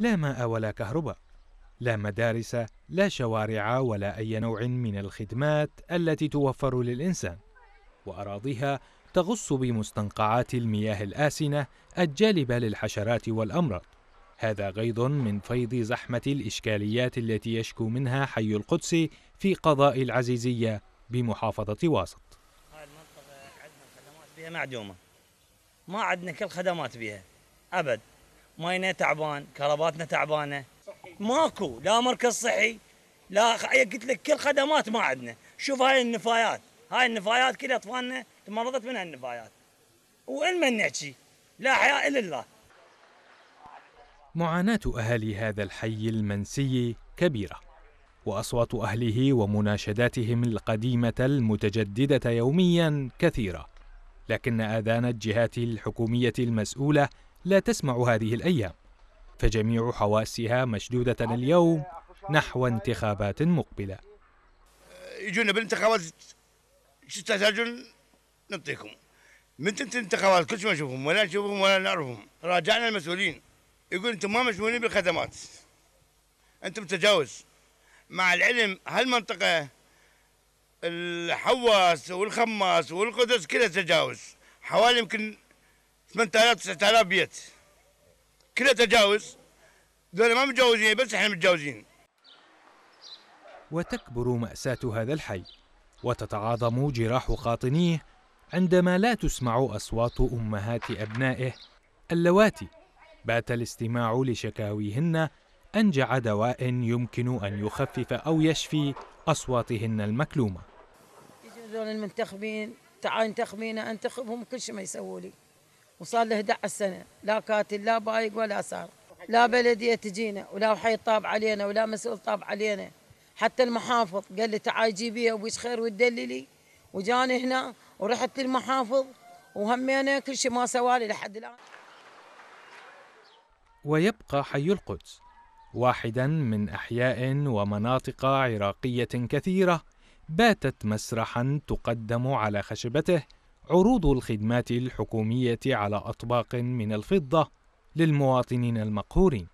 لا ماء ولا كهرباء لا مدارس لا شوارع ولا اي نوع من الخدمات التي توفر للانسان واراضيها تغص بمستنقعات المياه الاسنه الجالبه للحشرات والامراض هذا غيض من فيض زحمه الاشكاليات التي يشكو منها حي القدس في قضاء العزيزيه بمحافظه واسط هاي المنطقه عندنا خدمات بها معدومه ما عندنا كل خدمات بها ابد ماينا تعبان كهرباتنا تعبانه ماكو لا مركز صحي لا قلت لك كل خدمات ما عندنا شوف هاي النفايات هاي النفايات كل اطفالنا تمرضت من النفايات وين من نحكي لا حياء الا الله معاناة أهالي هذا الحي المنسي كبيرة وأصوات أهله ومناشداتهم القديمة المتجددة يوميا كثيرة لكن آذان الجهات الحكومية المسؤولة لا تسمع هذه الأيام فجميع حواسها مشدودة اليوم نحو انتخابات مقبلة يجونا بالانتخابات شو تحتاجون نعطيكم من تنتهي الانتخابات كل شيء ما نشوفهم ولا نشوفهم ولا نعرفهم راجعنا المسؤولين يقول انتم ما مشمولين بالخدمات انتم تجاوز مع العلم هالمنطقه الحواس والخماس والقدس كلها تجاوز حوالي يمكن 8000 9000 بيت كلها تجاوز دول ما متجوزين بس احنا متجوزين وتكبر مأساة هذا الحي وتتعاظم جراح قاطنيه عندما لا تسمع أصوات أمهات أبنائه اللواتي بات الاستماع لشكاويهن أنجع دواء يمكن أن يخفف أو يشفي أصواتهن المكلومة يجون المنتخبين تعال انتخبينا انتخبهم كل شيء ما يسووا لي وصار له 11 سنه لا قاتل لا بايق ولا سارق لا بلديه تجينا ولا حي طاب علينا ولا مسؤول طاب علينا حتى المحافظ قال لي تعالي جيبيها وبيش خير وتدللي وجاني هنا ورحت للمحافظ وهمينا كل شيء ما سوالي لحد الان ويبقى حي القدس واحدا من احياء ومناطق عراقيه كثيره باتت مسرحا تقدم على خشبته عروض الخدمات الحكومية على أطباق من الفضة للمواطنين المقهورين